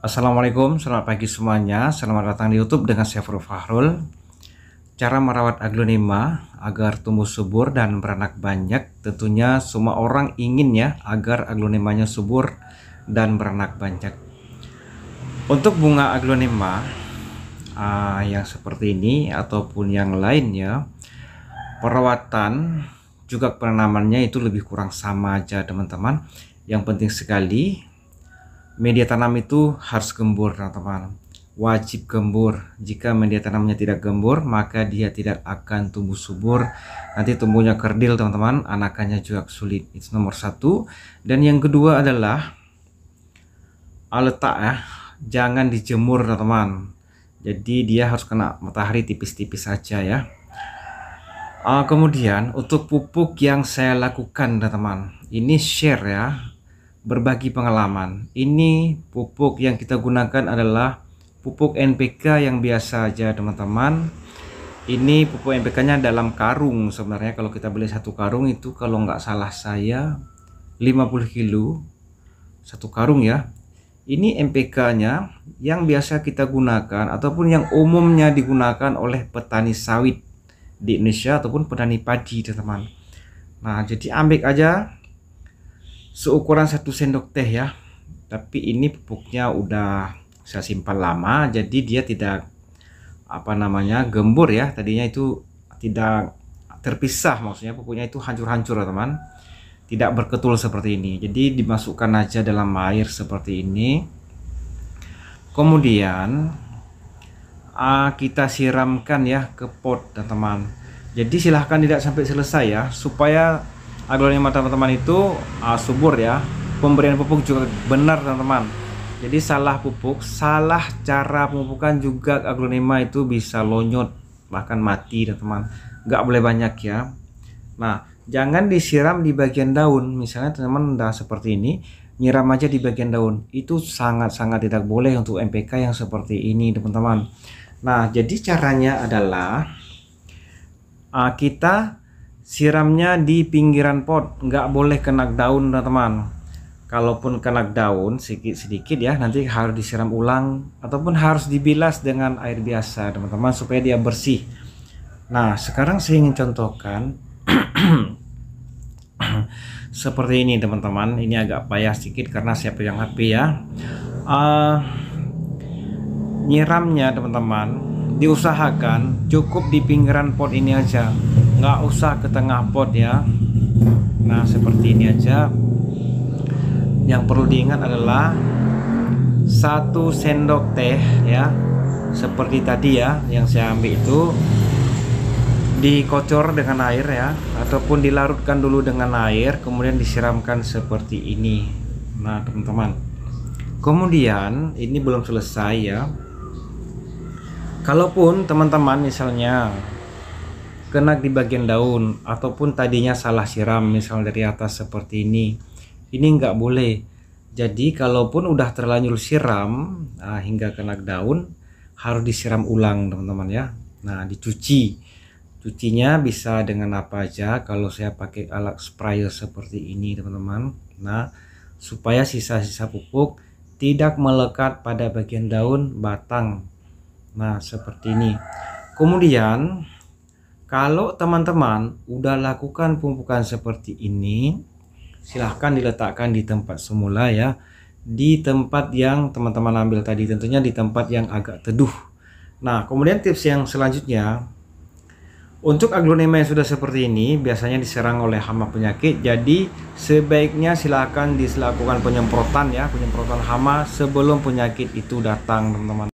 Assalamualaikum, selamat pagi semuanya. Selamat datang di YouTube dengan saya Fru Fahrul. Cara merawat aglonema agar tumbuh subur dan beranak banyak, tentunya semua orang ingin ya agar aglonemanya subur dan beranak banyak. Untuk bunga aglonema uh, yang seperti ini ataupun yang lainnya perawatan juga penanamannya itu lebih kurang sama aja teman-teman. Yang penting sekali media tanam itu harus gembur teman-teman wajib gembur jika media tanamnya tidak gembur maka dia tidak akan tumbuh subur nanti tumbuhnya kerdil teman-teman anakannya juga sulit itu nomor satu dan yang kedua adalah letak ya jangan dijemur teman-teman jadi dia harus kena matahari tipis-tipis saja ya uh, kemudian untuk pupuk yang saya lakukan teman-teman ini share ya berbagi pengalaman. Ini pupuk yang kita gunakan adalah pupuk NPK yang biasa aja teman-teman. Ini pupuk NPK-nya dalam karung sebenarnya kalau kita beli satu karung itu kalau nggak salah saya 50 kilo satu karung ya. Ini NPK-nya yang biasa kita gunakan ataupun yang umumnya digunakan oleh petani sawit di Indonesia ataupun petani padi teman-teman. Nah, jadi ambek aja seukuran satu sendok teh ya tapi ini pupuknya udah saya simpan lama jadi dia tidak apa namanya gembur ya tadinya itu tidak terpisah maksudnya pupuknya itu hancur-hancur ya teman tidak berketul seperti ini jadi dimasukkan aja dalam air seperti ini kemudian uh, kita siramkan ya ke pot teman-teman jadi silahkan tidak sampai selesai ya supaya aglonema teman-teman itu uh, subur ya pemberian pupuk juga benar teman-teman jadi salah pupuk salah cara pemupukan juga aglonema itu bisa lonyot bahkan mati teman-teman nggak boleh banyak ya nah jangan disiram di bagian daun misalnya teman-teman udah seperti ini nyiram aja di bagian daun itu sangat-sangat tidak boleh untuk MPK yang seperti ini teman-teman nah jadi caranya adalah uh, kita siramnya di pinggiran pot nggak boleh kena daun teman-teman kalaupun kena daun sedikit-sedikit ya nanti harus disiram ulang ataupun harus dibilas dengan air biasa teman-teman supaya dia bersih nah sekarang saya ingin contohkan seperti ini teman-teman ini agak payah sedikit karena saya pegang HP ya uh, nyiramnya teman-teman diusahakan cukup di pinggiran pot ini aja nggak usah ke tengah pot ya nah seperti ini aja yang perlu diingat adalah satu sendok teh ya seperti tadi ya yang saya ambil itu dikocor dengan air ya ataupun dilarutkan dulu dengan air kemudian disiramkan seperti ini nah teman-teman kemudian ini belum selesai ya kalaupun teman-teman misalnya kena di bagian daun ataupun tadinya salah siram misal dari atas seperti ini ini nggak boleh jadi kalaupun udah terlanjur siram nah, hingga kena daun harus disiram ulang teman-teman ya nah dicuci cucinya bisa dengan apa aja kalau saya pakai alat sprayer seperti ini teman-teman nah supaya sisa-sisa pupuk tidak melekat pada bagian daun batang nah seperti ini kemudian kalau teman-teman udah lakukan pemupukan seperti ini, silahkan diletakkan di tempat semula ya. Di tempat yang teman-teman ambil tadi, tentunya di tempat yang agak teduh. Nah, kemudian tips yang selanjutnya, untuk aglonema yang sudah seperti ini, biasanya diserang oleh hama penyakit, jadi sebaiknya silahkan dilakukan penyemprotan ya, penyemprotan hama sebelum penyakit itu datang teman-teman.